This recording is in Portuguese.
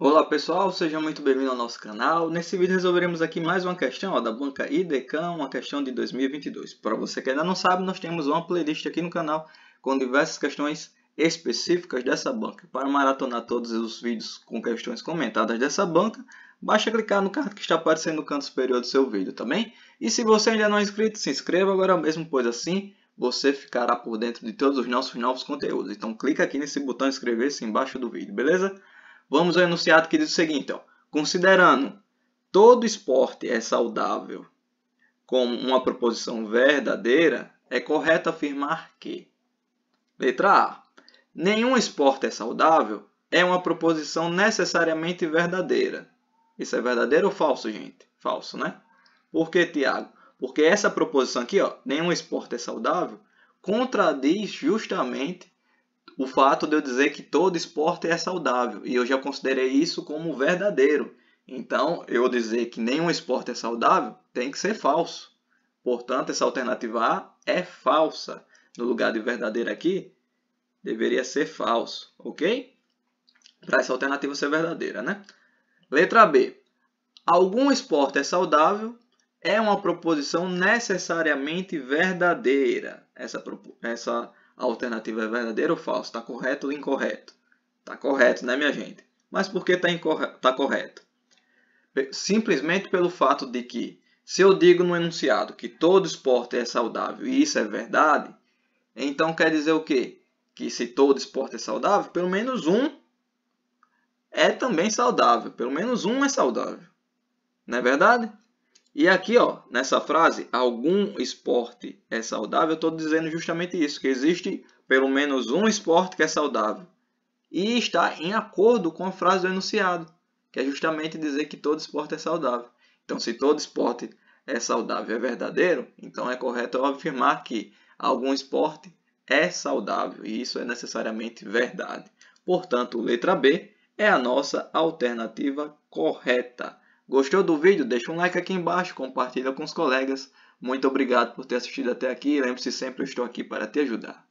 Olá pessoal, seja muito bem-vindo ao nosso canal. Nesse vídeo resolveremos aqui mais uma questão ó, da banca IDECAM, uma questão de 2022. Para você que ainda não sabe, nós temos uma playlist aqui no canal com diversas questões específicas dessa banca. Para maratonar todos os vídeos com questões comentadas dessa banca, basta clicar no card que está aparecendo no canto superior do seu vídeo, tá bem? E se você ainda não é inscrito, se inscreva agora mesmo, pois assim você ficará por dentro de todos os nossos novos conteúdos. Então clica aqui nesse botão inscrever-se embaixo do vídeo, beleza? Vamos ao enunciado que diz o seguinte: ó, então. considerando todo esporte é saudável como uma proposição verdadeira, é correto afirmar que. Letra A. Nenhum esporte é saudável é uma proposição necessariamente verdadeira. Isso é verdadeiro ou falso, gente? Falso, né? Por que, Tiago? Porque essa proposição aqui, ó, nenhum esporte é saudável, contradiz justamente o fato de eu dizer que todo esporte é saudável e eu já considerei isso como verdadeiro. Então, eu dizer que nenhum esporte é saudável tem que ser falso. Portanto, essa alternativa A é falsa. No lugar de verdadeiro aqui, deveria ser falso, ok? Para essa alternativa ser verdadeira, né? Letra B. Algum esporte é saudável é uma proposição necessariamente verdadeira. Essa, essa a alternativa é verdadeiro ou falso? Está correto ou incorreto? Está correto, né, minha gente? Mas por que está tá correto? Simplesmente pelo fato de que, se eu digo no enunciado que todo esporte é saudável e isso é verdade, então quer dizer o quê? Que se todo esporte é saudável, pelo menos um é também saudável. Pelo menos um é saudável. Não é verdade? E aqui, ó, nessa frase, algum esporte é saudável, eu estou dizendo justamente isso, que existe pelo menos um esporte que é saudável. E está em acordo com a frase do enunciado, que é justamente dizer que todo esporte é saudável. Então, se todo esporte é saudável é verdadeiro, então é correto eu afirmar que algum esporte é saudável, e isso é necessariamente verdade. Portanto, letra B é a nossa alternativa correta. Gostou do vídeo? Deixa um like aqui embaixo, compartilha com os colegas. Muito obrigado por ter assistido até aqui. Lembre-se sempre, eu estou aqui para te ajudar.